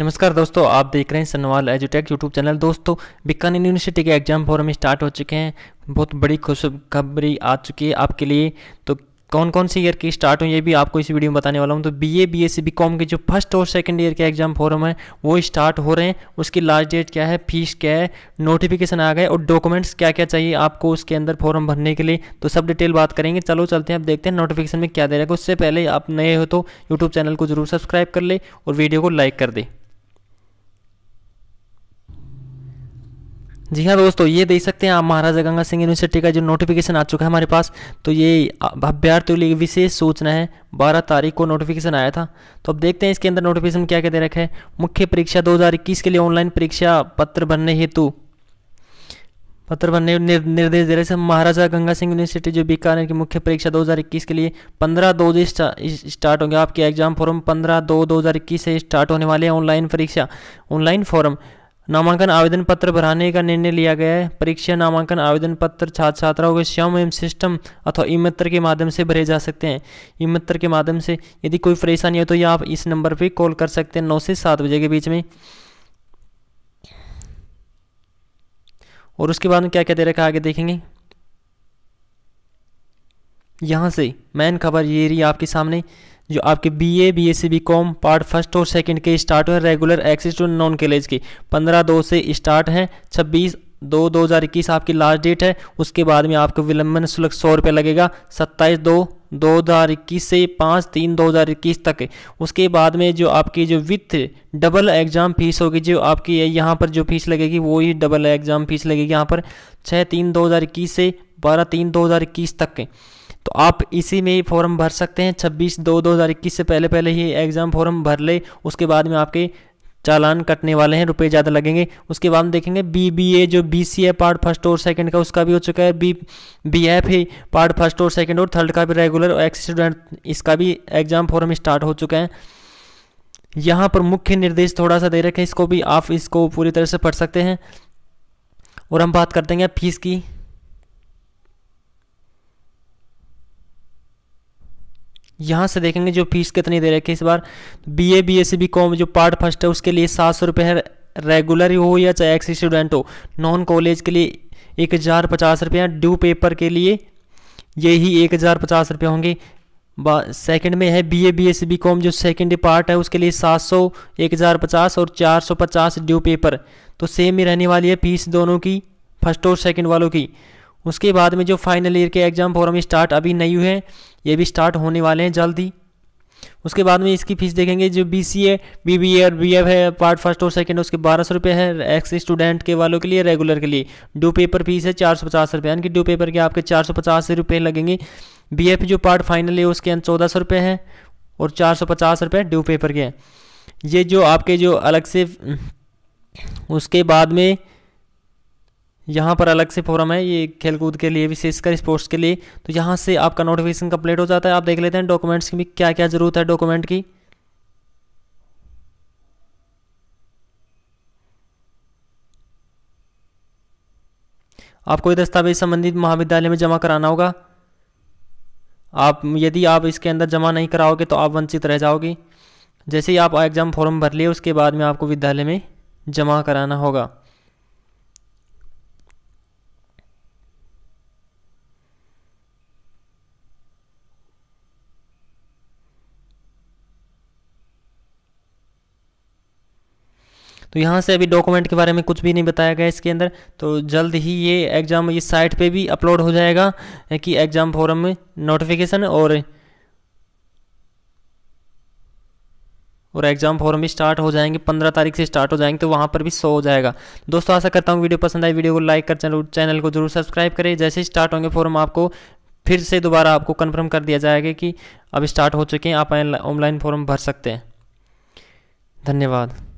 नमस्कार दोस्तों आप देख रहे हैं सनवाल एजुटेक यूट्यूब चैनल दोस्तों बीकानेर यूनिवर्सिटी के एग्जाम फॉरम स्टार्ट हो चुके हैं बहुत बड़ी खुशखबरी आ चुकी है आपके लिए तो कौन कौन से ईयर के स्टार्ट हो ये भी आपको इस वीडियो में बताने वाला हूँ तो B A B S C B com के जो फर्स्ट और सेकंड ईयर के एग्जाम फॉरम है वो स्टार्ट हो रहे हैं उसकी लास्ट डेट क्या है फीस क्या है नोटिफिकेशन आ गए और डॉक्यूमेंट्स क्या क्या चाहिए आपको उसके अंदर फॉर्म भरने के लिए तो सब डिटेल बात करेंगे चलो चलते हैं आप देखते हैं नोटिफिकेशन में क्या दे रहेगा उससे पहले आप नए हो तो यूट्यूब चैनल को जरूर सब्सक्राइब कर ले और वीडियो को लाइक कर दें जी हाँ दोस्तों ये देख सकते हैं आप महाराजा गंगा सिंह यूनिवर्सिटी का जो नोटिफिकेशन आ चुका है हमारे पास तो ये अभ्यर्थियों लिए विशेष सूचना है 12 तारीख को नोटिफिकेशन आया था तो अब देखते हैं इसके अंदर नोटिफिकेशन क्या क्या दे रखा है मुख्य परीक्षा 2021 के लिए ऑनलाइन परीक्षा पत्र भरने हेतु पत्र भरने निर्, निर्देश दे रहे थे महाराजा गंगा सिंह यूनिवर्सिटी जो बीकानेर की मुख्य परीक्षा 2021 के लिए 15 दो स्टार्ट होंगे आपके एग्जाम फॉर्म 15 दो 2021 से स्टार्ट होने वाले ऑनलाइन परीक्षा ऑनलाइन फॉर्म नामांकन आवेदन पत्र भराने का निर्णय लिया गया है परीक्षा नामांकन आवेदन पत्र छात्र छात्राओं के स्वयं एवं सिस्टम अथवा ई मित्र के माध्यम से भरे जा सकते हैं ई मित्र के माध्यम से यदि कोई परेशानी हो तो ये आप इस नंबर पर कॉल कर सकते हैं नौ से सात बजे के बीच में और उसके बाद में क्या क्या दे रखा आगे देखेंगे यहाँ से मेन खबर ये रही आपके सामने जो आपके B A B S C B com part first और सेकंड के स्टार्ट हुए रेगुलर एक्सिस टू नॉन कॉलेज के पंद्रह दो से स्टार्ट हैं छब्बीस दो दो हज़ार इक्कीस आपकी लास्ट डेट है उसके बाद में आपको विलंबन शुल्क सौ रुपये लगेगा सत्ताईस दो दो हज़ार इक्कीस से पाँच तीन दो हज़ार इक्कीस तक उसके बाद में जो आपकी जो विथ डबल एग्ज़ाम फीस होगी जो आपकी यहाँ पर जो फीस लगेगी वो ही डबल एग्ज़ाम फीस लगेगी यहाँ पर छः तीन दो हज़ार इक्कीस से बारह तीन दो हज़ार इक्कीस तक तो आप इसी में ही फॉर्म भर सकते हैं छब्बीस दो दो हज़ार इक्कीस से पहले पहले ही एग्ज़ाम फॉर्म भर ले उसके बाद में आपके चालान कटने वाले हैं रुपए ज़्यादा लगेंगे उसके बाद हम देखेंगे बी बी ए जो B C A part first और सेकंड का उसका भी हो चुका है बी बी एफ ही पार्ट फर्स्ट और सेकंड और थर्ड का भी रेगुलर और एक्स स्टूडेंट इसका भी एग्जाम फॉर्म स्टार्ट हो चुका है यहाँ पर मुख्य निर्देश थोड़ा सा दे रखे हैं इसको भी आप इसको पूरी तरह से पढ़ सकते हैं और हम बात करते हैं फीस की यहाँ से देखेंगे जो फीस कितनी दे रखी है इस बार B A B S C B com जो पार्ट फर्स्ट है उसके लिए सात सौ रुपये है रेगुलर हो या चाहे एक्स स्टूडेंट हो नॉन कॉलेज के लिए एक हज़ार पचास रुपये ड्यू पेपर के लिए यही एक हज़ार पचास रुपये होंगे सेकंड में है B A B S C B com जो सेकेंड पार्ट है उसके लिए सात सौ एक हज़ार पचास और चार सौ पचास ड्यू पेपर तो सेम ही रहने वाली है फीस दोनों की फर्स्ट और सेकेंड वालों की उसके बाद में जो फाइनल ईयर के एग्ज़ाम फॉर्म स्टार्ट अभी नहीं हुए हैं ये भी स्टार्ट होने वाले हैं जल्द ही उसके बाद में इसकी फीस देखेंगे जो B C A B B A और बी एफ है पार्ट फर्स्ट और सेकेंड उसके बारह सौ रुपये है एक्स स्टूडेंट के वालों के लिए रेगुलर के लिए ड्यू पेपर फीस है चार सौ पचास रुपये यानी कि ड्यू पेपर के आपके चार सौ पचास रुपये लगेंगे बी एफ जो पार्ट फाइनल है उसके चौदह सौ रुपये हैं और चार सौ पचास रुपये ड्यू पेपर के हैं ये जो आपके जो अलग से उसके बाद में यहाँ पर अलग से फोरम है ये खेलकूद के लिए विशेषकर स्पोर्ट्स के लिए तो यहाँ से आपका नोटिफिकेशन कंप्लीट हो जाता है आप देख लेते हैं डॉक्यूमेंट्स की भी क्या क्या ज़रूरत है डॉक्यूमेंट की आपको ये दस्तावेज संबंधित महाविद्यालय में जमा कराना होगा आप यदि आप इसके अंदर जमा नहीं कराओगे तो आप वंचित रह जाओगे जैसे ही आप एग्ज़ाम फॉर्म भर लिए उसके बाद में आपको विद्यालय में जमा कराना होगा तो यहाँ से अभी डॉक्यूमेंट के बारे में कुछ भी नहीं बताया गया इसके अंदर तो जल्द ही ये एग्ज़ाम ये साइट पे भी अपलोड हो जाएगा कि एग्ज़ाम फोरम में नोटिफिकेशन और और एग्जाम फॉर्म भी स्टार्ट हो जाएंगे पंद्रह तारीख से स्टार्ट हो जाएंगे तो वहाँ पर भी शो हो जाएगा दोस्तों आशा करता हूँ वीडियो पसंद आई वीडियो को लाइक कर चैनल चैनल को जरूर सब्सक्राइब करें जैसे ही स्टार्ट होंगे फॉर्म आपको फिर से दोबारा आपको कन्फर्म कर दिया जाएगा कि अब स्टार्ट हो चुके हैं आप ऑनलाइन फॉर्म भर सकते हैं धन्यवाद